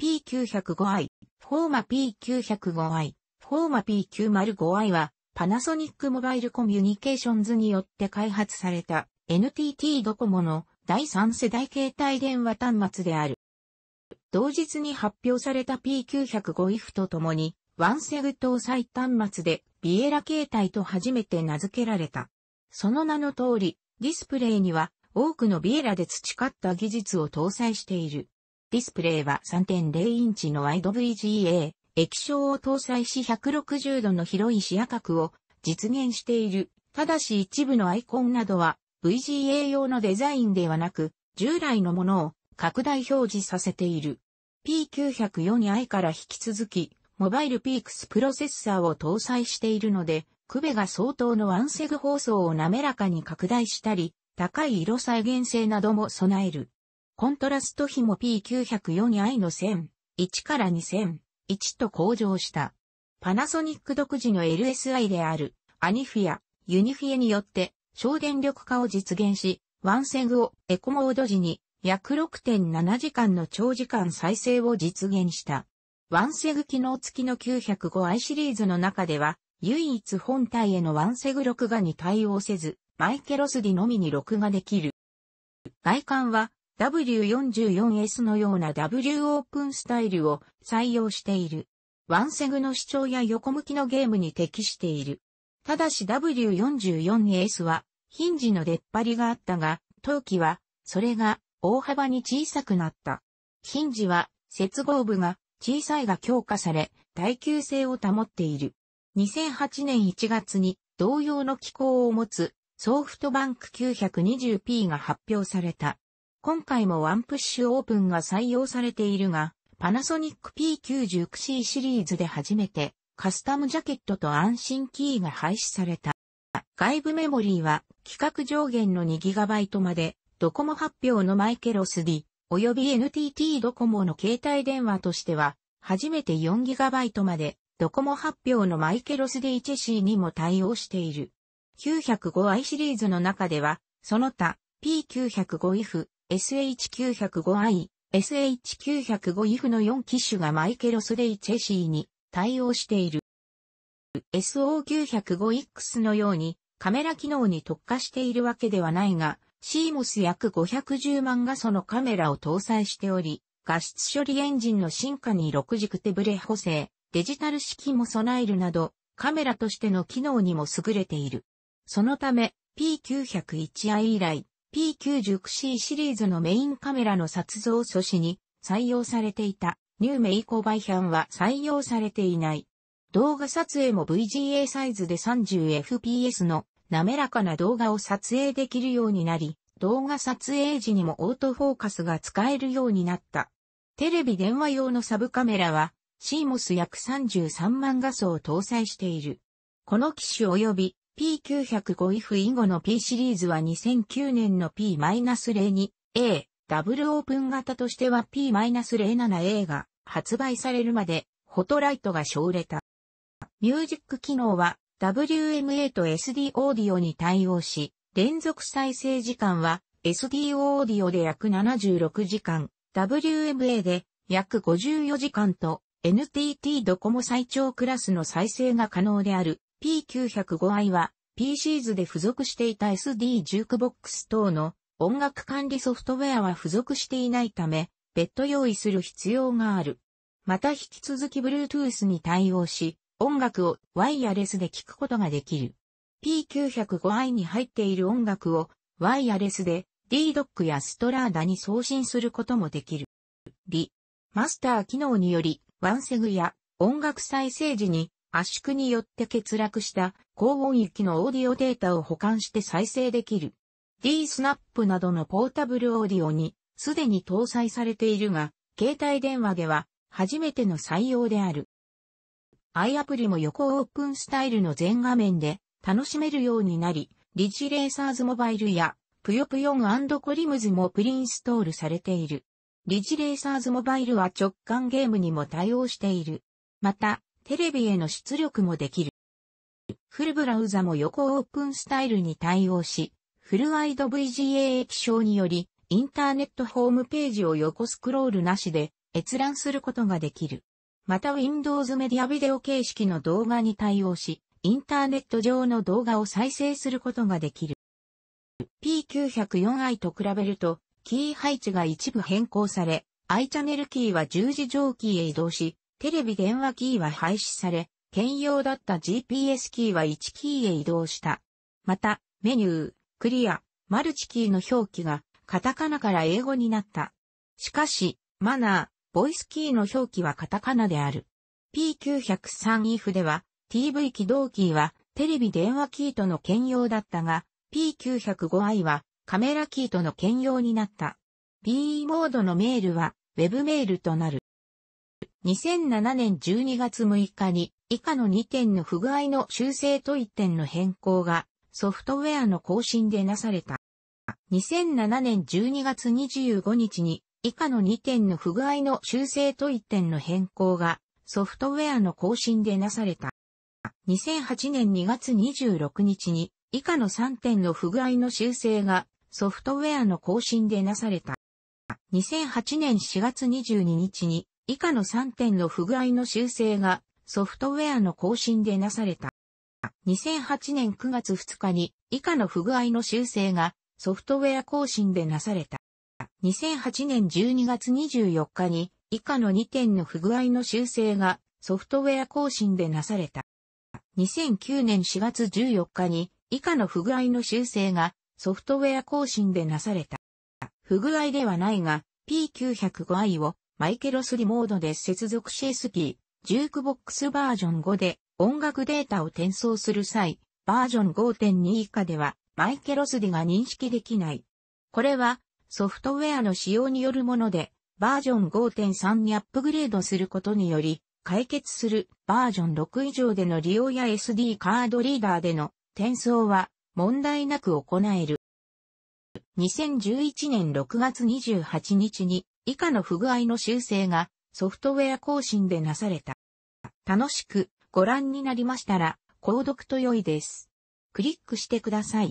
P905i、フォーマ P905i、フォーマ P905i は、パナソニックモバイルコミュニケーションズによって開発された NTT ドコモの第3世代携帯電話端末である。同日に発表された P905IF とともに、ワンセグ搭載端末でビエラ携帯と初めて名付けられた。その名の通り、ディスプレイには多くのビエラで培った技術を搭載している。ディスプレイは3.0インチのワイド VGA、液晶を搭載し160度の広い視野角を実現している。ただし一部のアイコンなどは VGA 用のデザインではなく、従来のものを拡大表示させている。P904i から引き続き、モバイルピークスプロセッサーを搭載しているので、クベが相当のワンセグ放送を滑らかに拡大したり、高い色再現性なども備える。コントラスト比も P904i の1 0 0 1から2 0 0 1と向上した。パナソニック独自の LSI である、アニフィア、ユニフィエによって、省電力化を実現し、ワンセグをエコモード時に、約6.7時間の長時間再生を実現した。ワンセグ機能付きの 905i シリーズの中では、唯一本体へのワンセグ録画に対応せず、マイケロスディのみに録画できる。外観は W44S のような W オープンスタイルを採用している。ワンセグの主張や横向きのゲームに適している。ただし W44S はヒンジの出っ張りがあったが、当期はそれが大幅に小さくなった。ヒンジは接合部が小さいが強化され、耐久性を保っている。2008年1月に同様の機構を持つソフトバンク 920p が発表された。今回もワンプッシュオープンが採用されているが、パナソニック P99C シリーズで初めてカスタムジャケットと安心キーが廃止された。外部メモリーは規格上限の 2GB まで、ドコモ発表のマイケロス D、及び NTT ドコモの携帯電話としては、初めて 4GB まで、ドコモ発表のマイケロス D チェシーにも対応している。905i シリーズの中では、その他 P905IF、SH905i、SH905IF の4機種がマイケロスレイチェシーに対応している。SO905X のようにカメラ機能に特化しているわけではないが、CMOS 約510万画素のカメラを搭載しており、画質処理エンジンの進化に6軸手ブレ補正、デジタル式も備えるなど、カメラとしての機能にも優れている。そのため、P901i 以来、P90C シリーズのメインカメラの撮像素子に採用されていたニューメイコバイヒャンは採用されていない。動画撮影も VGA サイズで 30fps の滑らかな動画を撮影できるようになり、動画撮影時にもオートフォーカスが使えるようになった。テレビ電話用のサブカメラは CMOS 約33万画素を搭載している。この機種及び P905 f 以後の P シリーズは2009年の P-02 A ダブルオープン型としては P-07A が発売されるまでホトライトが勝。励た。ミュージック機能は WMA と SD オーディオに対応し、連続再生時間は SD オーディオで約76時間、WMA で約54時間と NTT ドコモ最長クラスの再生が可能である P905i は PCs で付属していた SD ジュークボックス等の音楽管理ソフトウェアは付属していないため、別途用意する必要がある。また引き続き Bluetooth に対応し、音楽をワイヤレスで聴くことができる。P905i に入っている音楽をワイヤレスで DDoC やストラーダに送信することもできる。リマスター機能によりワンセグや音楽再生時に圧縮によって欠落した高音域のオーディオデータを保管して再生できる。D スナップなどのポータブルオーディオにすでに搭載されているが、携帯電話では初めての採用である。i アプリも横オープンスタイルの全画面で楽しめるようになり、リジレーサーズモバイルやぷよぷよコリムズもプリインストールされている。リジレーサーズモバイルは直感ゲームにも対応している。また、テレビへの出力もできる。フルブラウザも横オープンスタイルに対応し、フルワイド VGA 液晶により、インターネットホームページを横スクロールなしで閲覧することができる。また Windows メディアビデオ形式の動画に対応し、インターネット上の動画を再生することができる。P904i と比べると、キー配置が一部変更され、i チャンネルキーは十字キーへ移動し、テレビ電話キーは廃止され、兼用だった GPS キーは1キーへ移動した。また、メニュー、クリア、マルチキーの表記が、カタカナから英語になった。しかし、マナー、ボイスキーの表記はカタカナである。P903F では、TV 起動キーは、テレビ電話キーとの兼用だったが、P905i は、カメラキーとの兼用になった。BE モードのメールは、ウェブメールとなる。2007年12月6日に以下の2点の不具合の修正と1点の変更がソフトウェアの更新でなされた。2007年12月25日に以下の2点の不具合の修正と1点の変更がソフトウェアの更新でなされた。2008年2月26日に以下の3点の不具合の修正がソフトウェアの更新でなされた。2008年4月22日に以下の3点の不具合の修正がソフトウェアの更新でなされた。2008年9月2日に以下の不具合の修正がソフトウェア更新でなされた。2008年12月24日に以下の2点の不具合の修正がソフトウェア更新でなされた。2009年4月14日に以下の不具合の修正がソフトウェア更新でなされた。不具合ではないが P905i をマイケロスリモードで接続し sp ジュークボックスバージョン5で音楽データを転送する際、バージョン5.2以下ではマイケロスリが認識できない。これはソフトウェアの使用によるもので、バージョン5.3にアップグレードすることにより、解決するバージョン6以上での利用や SD カードリーダーでの転送は問題なく行える。2011年6月28日に以下の不具合の修正がソフトウェア更新でなされた。楽しくご覧になりましたら、購読と良いです。クリックしてください。